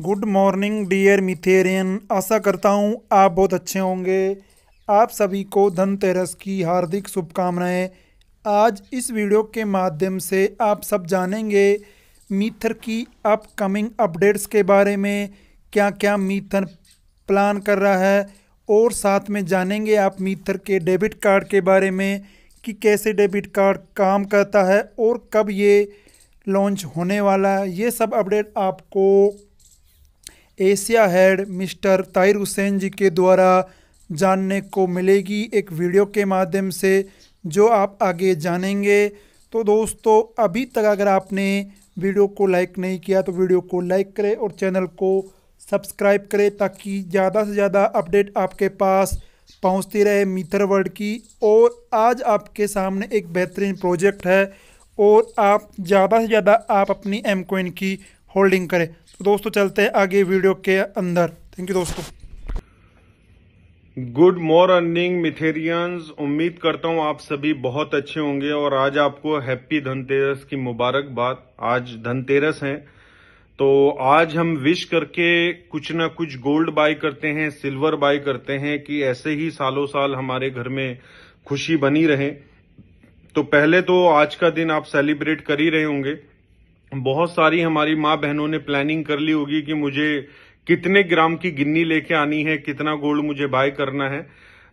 good morning dear मिथेरियन आशा करता हूँ आप बहुत अच्छे होंगे आप सभी को धनतेरस की हार्दिक शुभकामनाएं आज इस वीडियो के माध्यम से आप सब जानेंगे मीथर की अपकमिंग अपडेट्स के बारे में क्या क्या मीथर प्लान कर रहा है और साथ में जानेंगे आप मीथर के डेबिट कार्ड के बारे में कि कैसे डेबिट कार्ड काम करता है और कब ये लॉन्च होने वाला है ये सब अपडेट आपको Asia head mister Tahir Hussain ji के द्वारा जानने को मिलेगी एक वीडियो के माध्यम से जो आप आगे जानेंगे तो दोस्तों अभी तक अगर आपने वीडियो को लाइक नहीं किया तो वीडियो को लाइक करें और चैनल को सब्सक्राइब करें ताकि ज़्यादा से ज़्यादा अपडेट आपके पास पहुंचती रहे मीथर वर्ल्ड की और आज आपके सामने एक बेहतरीन प्रोजेक्ट है और आप ज़्यादा से ज़्यादा आप अपनी एम कोइन की होल्डिंग करें तो दोस्तों चलते हैं आगे वीडियो के अंदर थैंक यू दोस्तों गुड मॉर्निंग मिथेरियंस उम्मीद करता हूँ आप सभी बहुत अच्छे होंगे और आज आपको हैप्पी धनतेरस की मुबारकबाद आज धनतेरस है तो आज हम विश करके कुछ ना कुछ गोल्ड बाय करते हैं सिल्वर बाय करते हैं कि ऐसे ही सालों साल हमारे घर में खुशी बनी रहे तो पहले तो आज का दिन आप सेलिब्रेट कर ही रहे होंगे बहुत सारी हमारी माँ बहनों ने प्लानिंग कर ली होगी कि मुझे कितने ग्राम की गिन्नी लेके आनी है कितना गोल्ड मुझे बाय करना है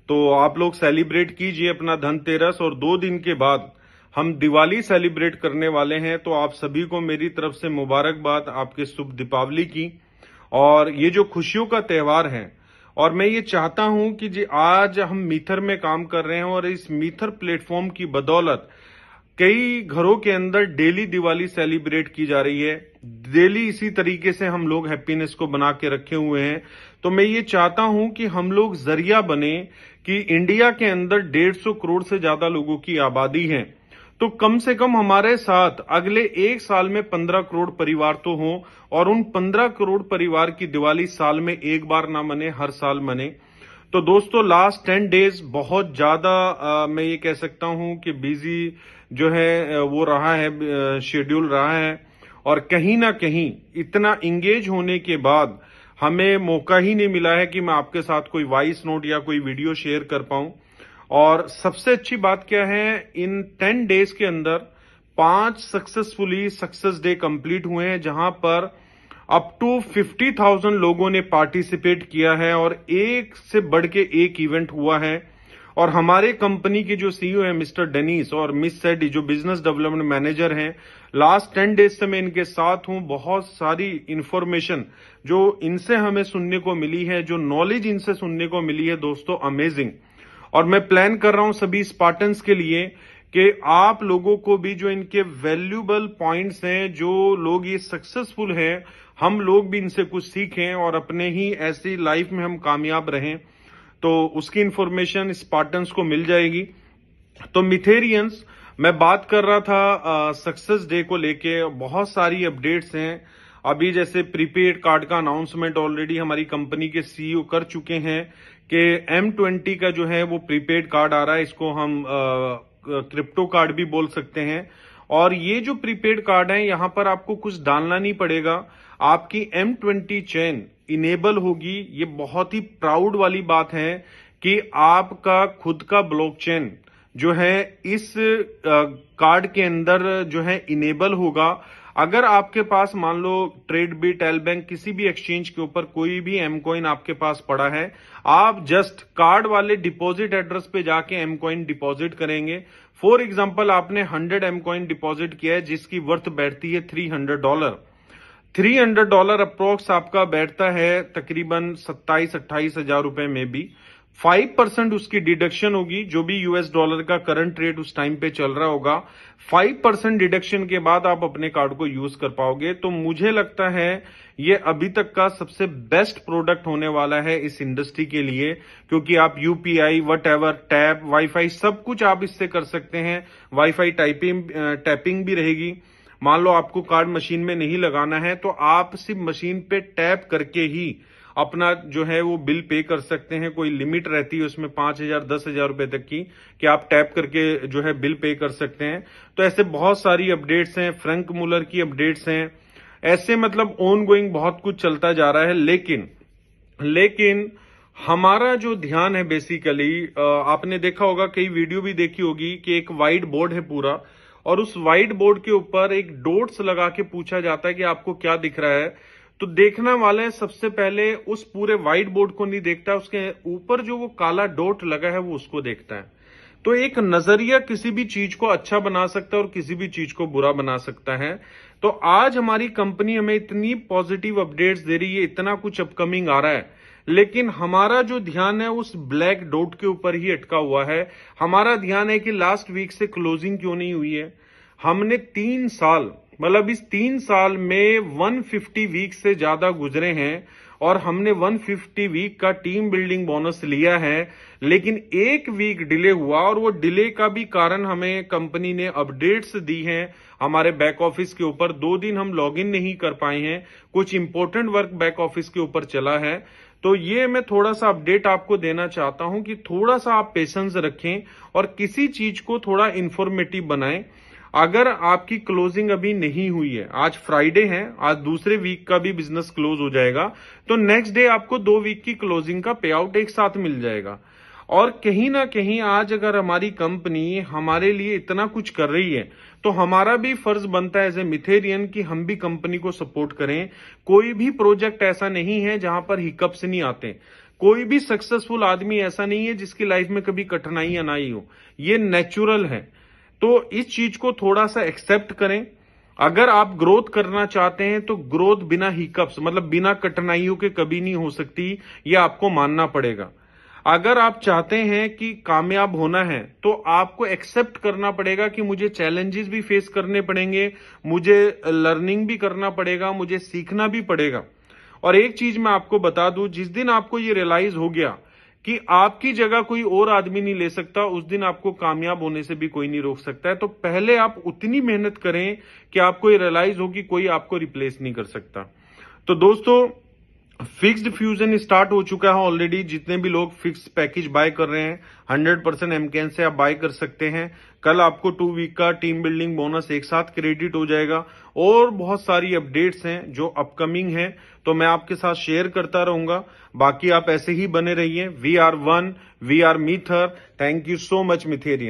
तो आप लोग सेलिब्रेट कीजिए अपना धनतेरस और दो दिन के बाद हम दिवाली सेलिब्रेट करने वाले हैं तो आप सभी को मेरी तरफ से मुबारकबाद आपके शुभ दीपावली की और ये जो खुशियों का त्यौहार है और मैं ये चाहता हूं कि जी आज हम मीथर में काम कर रहे हैं और इस मीथर प्लेटफॉर्म की बदौलत कई घरों के अंदर डेली दिवाली सेलिब्रेट की जा रही है डेली इसी तरीके से हम लोग हैप्पीनेस को बना के रखे हुए हैं तो मैं ये चाहता हूं कि हम लोग जरिया बने कि इंडिया के अंदर 150 करोड़ से ज्यादा लोगों की आबादी है तो कम से कम हमारे साथ अगले एक साल में 15 करोड़ परिवार तो हों और उन 15 करोड़ परिवार की दिवाली साल में एक बार ना मने हर साल मने तो दोस्तों लास्ट टेन डेज बहुत ज्यादा मैं ये कह सकता हूं कि बिजी जो है वो रहा है शेड्यूल रहा है और कहीं ना कहीं इतना इंगेज होने के बाद हमें मौका ही नहीं मिला है कि मैं आपके साथ कोई वॉइस नोट या कोई वीडियो शेयर कर पाऊं और सबसे अच्छी बात क्या है इन टेन डेज के अंदर पांच सक्सेसफुली सक्सेस डे कंप्लीट हुए हैं जहां पर अप टू 50,000 लोगों ने पार्टिसिपेट किया है और एक से बढ़ के एक इवेंट हुआ है और हमारे कंपनी के जो सीईओ है मिस्टर डेनिस और मिस सेडी जो बिजनेस डेवलपमेंट मैनेजर हैं लास्ट टेन डेज से मैं इनके साथ हूं बहुत सारी इंफॉर्मेशन जो इनसे हमें सुनने को मिली है जो नॉलेज इनसे सुनने को मिली है दोस्तों अमेजिंग और मैं प्लान कर रहा हूं सभी स्पार्टन्स के लिए कि आप लोगों को भी जो इनके वैल्यूबल पॉइंट्स हैं जो लोग ये सक्सेसफुल हैं हम लोग भी इनसे कुछ सीखें और अपने ही ऐसी लाइफ में हम कामयाब रहें तो उसकी इंफॉर्मेशन स्पार्टन्स को मिल जाएगी तो मिथेरियंस मैं बात कर रहा था सक्सेस डे को लेके बहुत सारी अपडेट्स हैं अभी जैसे प्रीपेड कार्ड का अनाउंसमेंट ऑलरेडी हमारी कंपनी के सीईओ कर चुके हैं कि एम ट्वेंटी का जो है वो प्रीपेड कार्ड आ रहा है इसको हम क्रिप्टो कार्ड भी बोल सकते हैं और ये जो प्रीपेड कार्ड है यहां पर आपको कुछ डालना नहीं पड़ेगा आपकी एम ट्वेंटी चैन इनेबल होगी ये बहुत ही प्राउड वाली बात है कि आपका खुद का ब्लॉकचेन जो है इस कार्ड के अंदर जो है इनेबल होगा अगर आपके पास मान लो ट्रेड बिट एल बैंक किसी भी एक्सचेंज के ऊपर कोई भी एम कॉइन आपके पास पड़ा है आप जस्ट कार्ड वाले डिपॉजिट एड्रेस पे जाके एम कॉइन डिपॉजिट करेंगे फॉर एग्जांपल आपने 100 एम कॉइन डिपॉजिट किया है जिसकी वर्थ बैठती है 300 dollar three hundred dollar approx आपका बैठता है तकरीबन सत्ताईस अट्ठाईस हजार रुपए में भी फाइव परसेंट उसकी डिडक्शन होगी जो भी यूएस डॉलर का करंट रेट उस टाइम पे चल रहा होगा फाइव परसेंट डिडक्शन के बाद आप अपने कार्ड को यूज कर पाओगे तो मुझे लगता है ये अभी तक का सबसे बेस्ट प्रोडक्ट होने वाला है इस इंडस्ट्री के लिए क्योंकि आप UPI whatever tap WiFi सब कुछ आप इससे कर सकते हैं वाईफाई टाइपिंग टैपिंग भी रहेगी मान लो आपको कार्ड मशीन में नहीं लगाना है तो आप सिर्फ मशीन पे टैप करके ही अपना जो है वो बिल पे कर सकते हैं कोई लिमिट रहती है उसमें पांच हजार दस हजार रुपए तक की कि आप टैप करके जो है बिल पे कर सकते हैं तो ऐसे बहुत सारी अपडेट्स हैं फ्रंक मूलर की अपडेट्स हैं ऐसे मतलब ऑन गोइंग बहुत कुछ चलता जा रहा है लेकिन लेकिन हमारा जो ध्यान है बेसिकली आपने देखा होगा कई वीडियो भी देखी होगी कि एक वाइट बोर्ड है पूरा और उस व्हाइट बोर्ड के ऊपर एक डोट्स लगा के पूछा जाता है कि आपको क्या दिख रहा है तो देखना वाला सबसे पहले उस पूरे व्हाइट बोर्ड को नहीं देखता उसके ऊपर जो वो काला डोट लगा है वो उसको देखता है तो एक नजरिया किसी भी चीज को अच्छा बना सकता है और किसी भी चीज को बुरा बना सकता है तो आज हमारी कंपनी हमें इतनी पॉजिटिव अपडेट्स दे रही है इतना कुछ अपकमिंग आ रहा है लेकिन हमारा जो ध्यान है उस ब्लैक डॉट के ऊपर ही अटका हुआ है हमारा ध्यान है कि लास्ट वीक से क्लोजिंग क्यों नहीं हुई है हमने तीन साल मतलब इस तीन साल में 150 वीक से ज्यादा गुजरे हैं और हमने 150 वीक का टीम बिल्डिंग बोनस लिया है लेकिन एक वीक डिले हुआ और वो डिले का भी कारण हमें कंपनी ने अपडेट्स दी हैं हमारे बैक ऑफिस के ऊपर दो दिन हम लॉगिन नहीं कर पाए हैं कुछ इंपोर्टेंट वर्क बैक ऑफिस के ऊपर चला है तो ये मैं थोड़ा सा अपडेट आपको देना चाहता हूं कि थोड़ा सा आप पेशेंस रखें और किसी चीज को थोड़ा इंफॉर्मेटिव बनाएं अगर आपकी क्लोजिंग अभी नहीं हुई है आज फ्राइडे है आज दूसरे वीक का भी बिजनेस क्लोज हो जाएगा तो नेक्स्ट डे आपको दो वीक की क्लोजिंग का पे आउट एक साथ मिल जाएगा और कहीं ना कहीं आज अगर हमारी कंपनी हमारे लिए इतना कुछ कर रही है तो हमारा भी फर्ज बनता है एज ए मिथेरियन की हम भी कंपनी को सपोर्ट करें कोई भी प्रोजेक्ट ऐसा नहीं है जहां पर हिकअप्स नहीं आते कोई भी सक्सेसफुल आदमी ऐसा नहीं है जिसकी लाइफ में कभी कठिनाइयां ना आई हो ये नेचुरल है तो इस चीज को थोड़ा सा एक्सेप्ट करें अगर आप ग्रोथ करना चाहते हैं तो ग्रोथ बिना हिकअप्स मतलब बिना कठिनाइयों के कभी नहीं हो सकती ये आपको मानना पड़ेगा अगर आप चाहते हैं कि कामयाब होना है तो आपको एक्सेप्ट करना पड़ेगा कि मुझे चैलेंजेस भी फेस करने पड़ेंगे मुझे लर्निंग भी करना पड़ेगा मुझे सीखना भी पड़ेगा और एक चीज मैं आपको बता दूं जिस दिन आपको ये रियलाइज हो गया कि आपकी जगह कोई और आदमी नहीं ले सकता उस दिन आपको कामयाब होने से भी कोई नहीं रोक सकता है तो पहले आप उतनी मेहनत करें कि आपको ये रियलाइज हो कि कोई आपको रिप्लेस नहीं कर सकता तो दोस्तों फिक्स्ड फ्यूजन स्टार्ट हो चुका है ऑलरेडी जितने भी लोग फिक्स पैकेज बाय कर रहे हैं 100 परसेंट एमकेन से आप बाय कर सकते हैं कल आपको टू वीक का टीम बिल्डिंग बोनस एक साथ क्रेडिट हो जाएगा और बहुत सारी अपडेट्स हैं जो अपकमिंग हैं तो मैं आपके साथ शेयर करता रहूंगा बाकी आप ऐसे ही बने रहिए we are one we are Mither thank you so much मिथेरियन